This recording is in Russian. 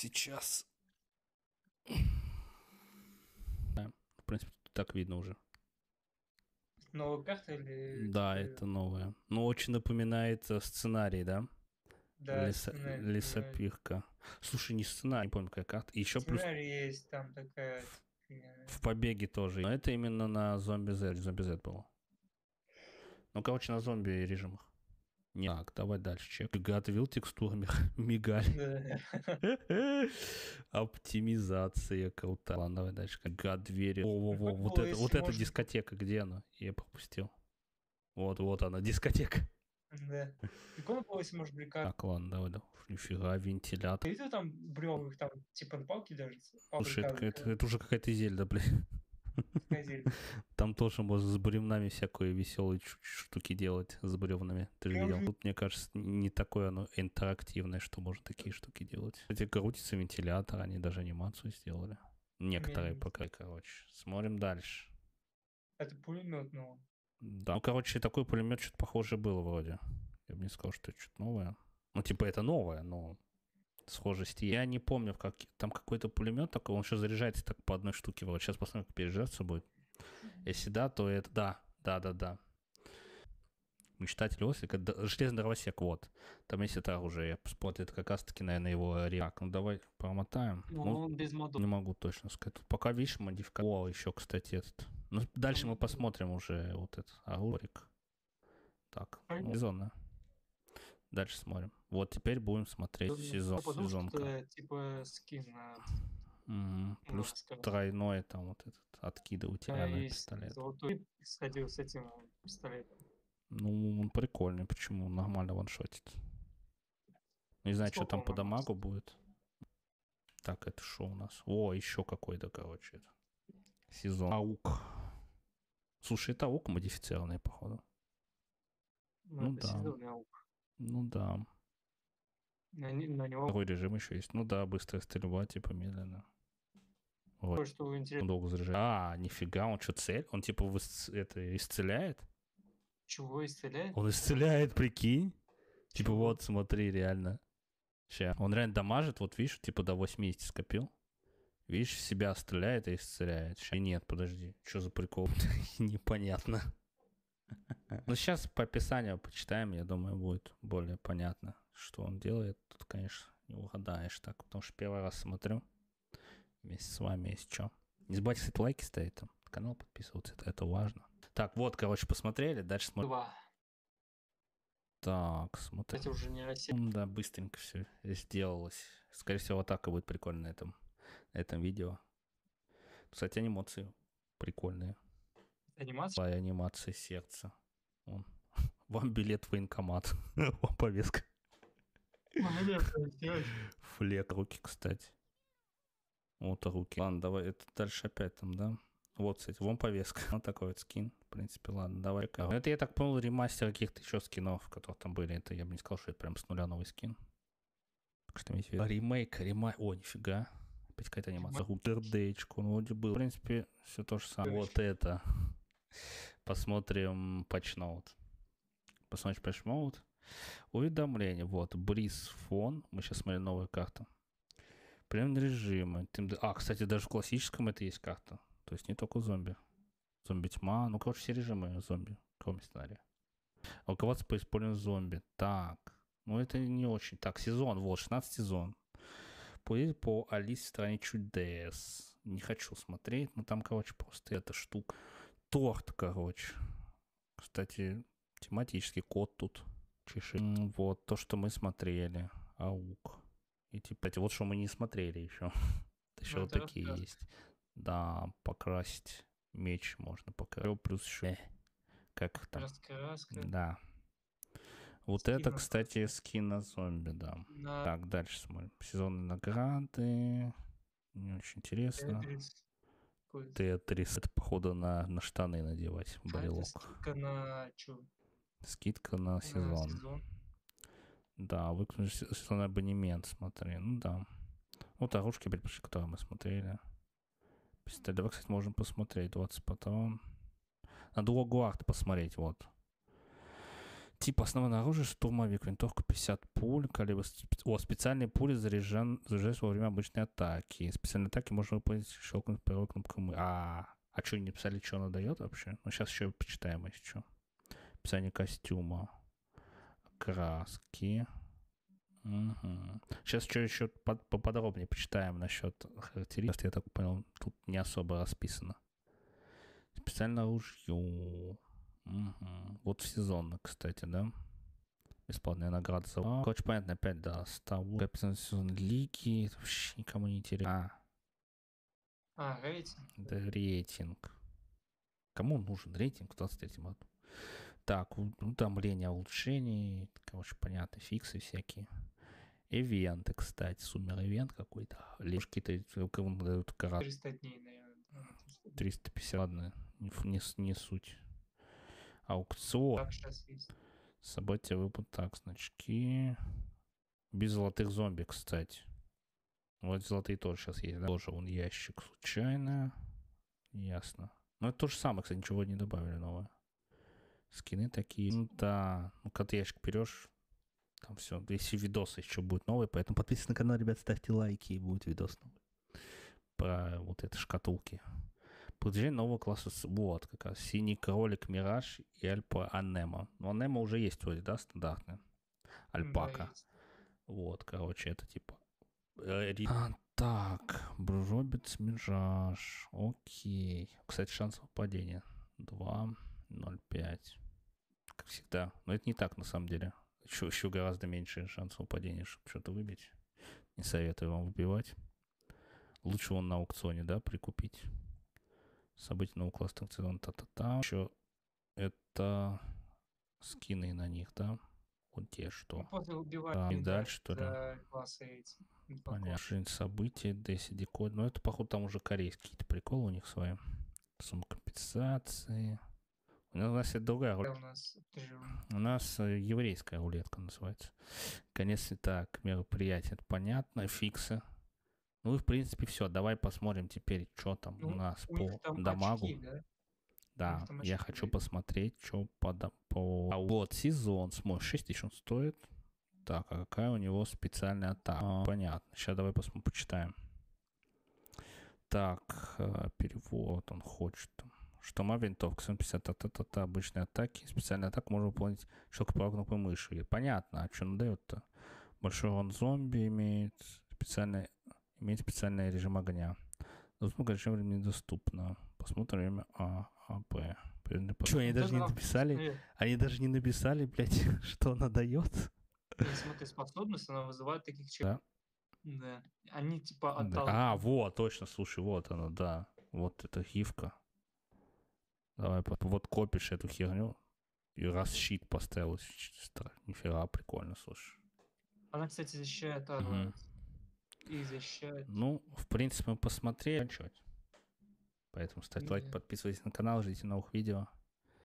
Сейчас. в принципе, так видно уже. Новая карта или... Да, это новая. Но ну, очень напоминает э, сценарий, да? Да, Леса... сценарий, Лесопирка. Сценарий. Слушай, не сценарий, не помню, какая карта. Еще сценарий плюс... есть, там такая... В побеге тоже. Но это именно на зомби Z. Зомби Z было. Ну, короче, на зомби режимах. Не так, давай дальше чек. Готовил текстурами, мигали. Оптимизация колта. Ладно, давай дальше. Гад двери. Во-во-во, вот это, вот эта дискотека, где она? Я пропустил. Вот, вот она, дискотека. Да. Икона полость может быть Так, ладно, давай, да. Нифига, вентилятор. видел там бревных, там, типа палки даже? Палки Слушай, это, это, это уже какая-то зельда, блин газель. Там тоже можно с бревнами всякую веселые штуки делать, с бревнами. Ты же видел. Тут, мне кажется, не такое оно интерактивное, что можно такие штуки делать. Кстати, крутится вентилятор, они даже анимацию сделали. Некоторые пока, короче. Смотрим дальше. Это пулемет, ну. Да, ну, короче, такой пулемет что-то похоже было вроде. Я бы не сказал, что это что-то новое. Ну, типа, это новое, но схожести. Я не помню, как там какой-то пулемет такой, он еще заряжается так по одной штуке. Вот сейчас посмотрим, как перезаряжаться будет. Если да, то это да, да, да, да. Мечтатель Ослик, это железный дровосек, вот. Там есть это оружие, я это как раз-таки, наверное, его реак. Ну, давай промотаем. Но ну, ну, он без модов. Не могу точно сказать. пока, видишь, модификация. О, еще, кстати, этот. Ну, дальше мы посмотрим уже вот этот аурик. Так, ну, резонно. Дальше смотрим. Вот теперь будем смотреть Тут сезон. Подумал, сезонка. типа скин на... Угу. Плюс скажем. тройное там вот этот откидывательный да, пистолет. Золотой сходил с этим пистолетом. Ну, он прикольный, почему нормально ваншотит. Не знаю, Сколько что там по дамагу будет. Так, это что у нас? О, еще какой-то, короче. Это. Сезон. Аук. Слушай, это аук модифицированный, походу. Ну, ну да. Сезонный аук. Ну да. На, на него... Такой режим еще есть. Ну да, быстрая стрельба, типа медленно. Вот. Что интересно. Он долго заряжает. А, нифига, он что, цель? Он типа выс... это, исцеляет? Чего исцеляет? Он исцеляет, прикинь. Типа, Чего? Типа вот, смотри, реально. Сейчас. Он реально дамажит, вот видишь, типа до 80 скопил. Видишь, себя стреляет и исцеляет. Ща. И нет, подожди, что за прикол? Непонятно. Ну, сейчас по описанию почитаем, я думаю, будет более понятно, что он делает. Тут, конечно, не угадаешь так, потому что первый раз смотрю вместе с вами, если что. Не забывайте, кстати, лайки ставить там, канал подписываться, это, это важно. Так, вот, короче, посмотрели, дальше смотрим. Два. Так, смотрим. Это уже не Россия. Да, быстренько все сделалось. Скорее всего, атака будет прикольная на этом, на этом видео. Кстати, анимации прикольные. Анимация? По анимации сердца. Он. Вам билет в военкомат. Вам повестка. Флет руки, кстати. Вот руки. Ладно, давай, это дальше опять там, да? Вот, кстати, вон повестка. Вот такой вот скин. В принципе, ладно, давай. -ка. А, это, я так понял, ремастер каких-то еще скинов, которые там были. Это я бы не сказал, что это прям с нуля новый скин. Так что имейте в виду. Ремейк, ремай... О, нифига. Опять какая-то анимация. Дердечку, ну вроде был. В принципе, все то же самое. Вот это. Посмотрим патчноут. Посмотрим патчноут. Уведомление. Вот. Бриз фон. Мы сейчас смотрим новую карту. Прям режимы. А, кстати, даже в классическом это есть карта. То есть не только зомби. Зомби тьма. Ну, короче, все режимы зомби. Кроме сценария. Алковаться типа по использованию зомби. Так. Ну, это не очень. Так, сезон. Вот, 16 сезон. по по Алисе в стране чудес. Не хочу смотреть. но там, короче, просто эта штука торт, короче. Кстати, тематический код тут чешет. Вот, то, что мы смотрели. Аук. И типа, вот что мы не смотрели еще. еще ну, вот такие есть. Да, покрасить меч можно покрасить. Плюс еще... Как там? Да. Вот Скина. это, кстати, скина зомби, да. да. Так, дальше смотрим. Сезонные награды. Не очень интересно. Эдрис. Т-3 это походу на, на штаны надевать, брелок. А скидка на что? Скидка на сезон. На сезон. Да, выключен сезон абонемент, смотри. Ну да. Вот оружки предпочли, которые мы смотрели. Давай, кстати, можем посмотреть 20 потом. Надо Логуард посмотреть, вот. Тип основное оружие штурмовик, винтовка 50 пуль, калибр... О, специальные пули заряжен, заряжаются во время обычной атаки. Специальные атаки можно выполнить, щелкнуть первой кнопкой мы. А, а что, не написали, что она дает вообще? Ну, сейчас еще почитаем, если что. Описание костюма. Краски. Угу. Сейчас что еще под, поподробнее почитаем насчет характеристик. Я так понял, тут не особо расписано. Специальное оружие Угу. Вот в сезон, кстати, да? Бесплатная награда за... А, короче, понятно, опять, да, Ставу, Капитан сезон лиги, это вообще никому не интересно. А. а, рейтинг. Да, рейтинг. Кому нужен рейтинг в 23 году? Так, уведомления о улучшении, короче, понятно, фиксы всякие. Эвенты, кстати, сумер эвент какой-то. лишь Какие-то кому дают 300 дней, наверное. 350, не, не, не суть. Аукцион. Так, сейчас есть. События, выпад, так, значки. Без золотых зомби, кстати. Вот золотые тоже сейчас есть, да? Тоже он ящик случайно. Ясно. Но ну, это то же самое, кстати, ничего не добавили новое. Скины такие. Ну да, ну когда ящик берешь, там все. Если видос еще будет новый, поэтому подписывайтесь на канал, ребят, ставьте лайки, и будет видос новый. про вот эти шкатулки. Продвижение нового класса, вот, как раз, синий кролик, мираж и альпа анема. Но ну, анема уже есть вроде, да, стандартная? Альпака. Да, вот, короче, это типа... Э, а, так, Бробец Мираж, окей. Кстати, шанс выпадения 2.05. Как всегда. Но это не так, на самом деле. Еще, еще гораздо меньше шансов выпадения, чтобы что-то выбить. Не советую вам выбивать. Лучше он на аукционе, да, прикупить события нового класса транкцион, та-та-та. Еще это скины на них, да? Вот те, что. Ну, после убивали да, медаль, что ли? классы эти. Понятно. События, Десси Декод. Но это, походу, там уже корейские какие-то приколы у них свои. Сумма компенсации. У нас, у нас это другая рулетка. У нас, у нас э, еврейская рулетка называется. Конечно, так, мероприятие, это понятно. Фиксы. Ну и в принципе все. Давай посмотрим теперь, что там ну, у нас у по там дамагу. Очки, да, да я хочу посмотреть, что по, по... А вот сезон смотри, 6 тысяч он стоит. Так, а какая у него специальная атака? А, понятно. Сейчас давай посмотрим, почитаем. Так, э, перевод он хочет. Что Штома винтовка, 750, та та та та обычные атаки. Специальный атак можно выполнить щелкой правой кнопкой мыши. Понятно, а что он дает-то? Большой он зомби имеет, специальный Иметь специальный режим огня. Доступно режим времени недоступно, Посмотрим время А, АП. Что, они даже не написали? Они даже не написали, блядь, что она дает? Смотри, способность, она вызывает таких человек. Да. Они типа отталкивают. А, вот, точно, слушай, вот она, да. Вот эта хивка. Давай, вот копишь эту херню. И раз щит поставил, нифига, прикольно, слушай. Она, кстати, защищает армию. И защищает. Ну, в принципе, мы посмотрели. Поэтому ставьте лайк, подписывайтесь на канал, ждите новых видео.